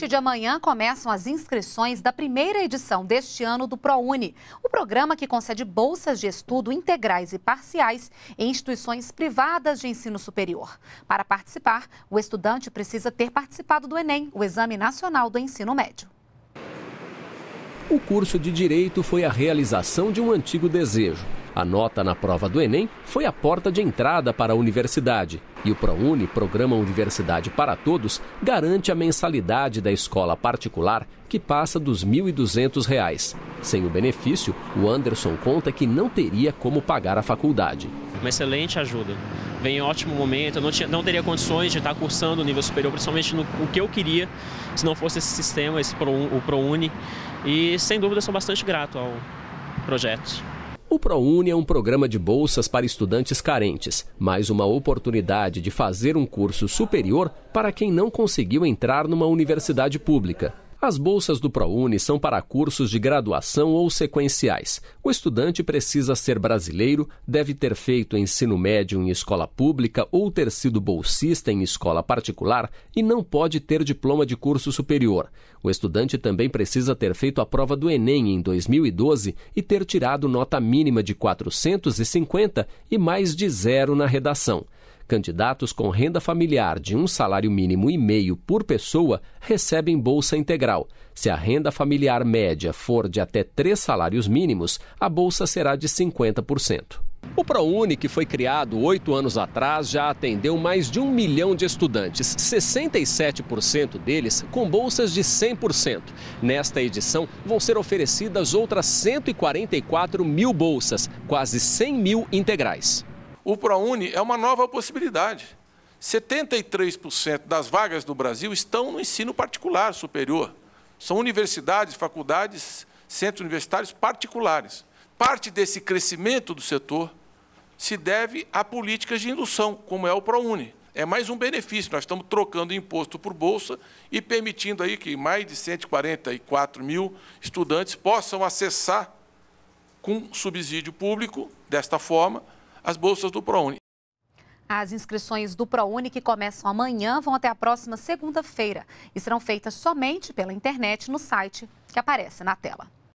partir de amanhã começam as inscrições da primeira edição deste ano do ProUni, o programa que concede bolsas de estudo integrais e parciais em instituições privadas de ensino superior. Para participar, o estudante precisa ter participado do Enem, o Exame Nacional do Ensino Médio. O curso de Direito foi a realização de um antigo desejo. A nota na prova do Enem foi a porta de entrada para a universidade e o ProUni, Programa Universidade para Todos, garante a mensalidade da escola particular que passa dos R$ 1.200. Sem o benefício, o Anderson conta que não teria como pagar a faculdade. Uma excelente ajuda vem em ótimo momento. Eu não, tinha, não teria condições de estar cursando o nível superior, principalmente no o que eu queria, se não fosse esse sistema, esse Pro, o ProUni. E sem dúvida sou bastante grato ao projeto. O ProUni é um programa de bolsas para estudantes carentes, mais uma oportunidade de fazer um curso superior para quem não conseguiu entrar numa universidade pública. As bolsas do ProUni são para cursos de graduação ou sequenciais. O estudante precisa ser brasileiro, deve ter feito ensino médio em escola pública ou ter sido bolsista em escola particular e não pode ter diploma de curso superior. O estudante também precisa ter feito a prova do Enem em 2012 e ter tirado nota mínima de 450 e mais de zero na redação. Candidatos com renda familiar de um salário mínimo e meio por pessoa recebem bolsa integral. Se a renda familiar média for de até três salários mínimos, a bolsa será de 50%. O ProUni, que foi criado oito anos atrás, já atendeu mais de um milhão de estudantes, 67% deles com bolsas de 100%. Nesta edição, vão ser oferecidas outras 144 mil bolsas, quase 100 mil integrais o ProUni é uma nova possibilidade. 73% das vagas do Brasil estão no ensino particular superior. São universidades, faculdades, centros universitários particulares. Parte desse crescimento do setor se deve a políticas de indução, como é o ProUni. É mais um benefício, nós estamos trocando imposto por bolsa e permitindo aí que mais de 144 mil estudantes possam acessar com subsídio público, desta forma, as bolsas do ProUni. As inscrições do ProUni, que começam amanhã, vão até a próxima segunda-feira e serão feitas somente pela internet no site que aparece na tela.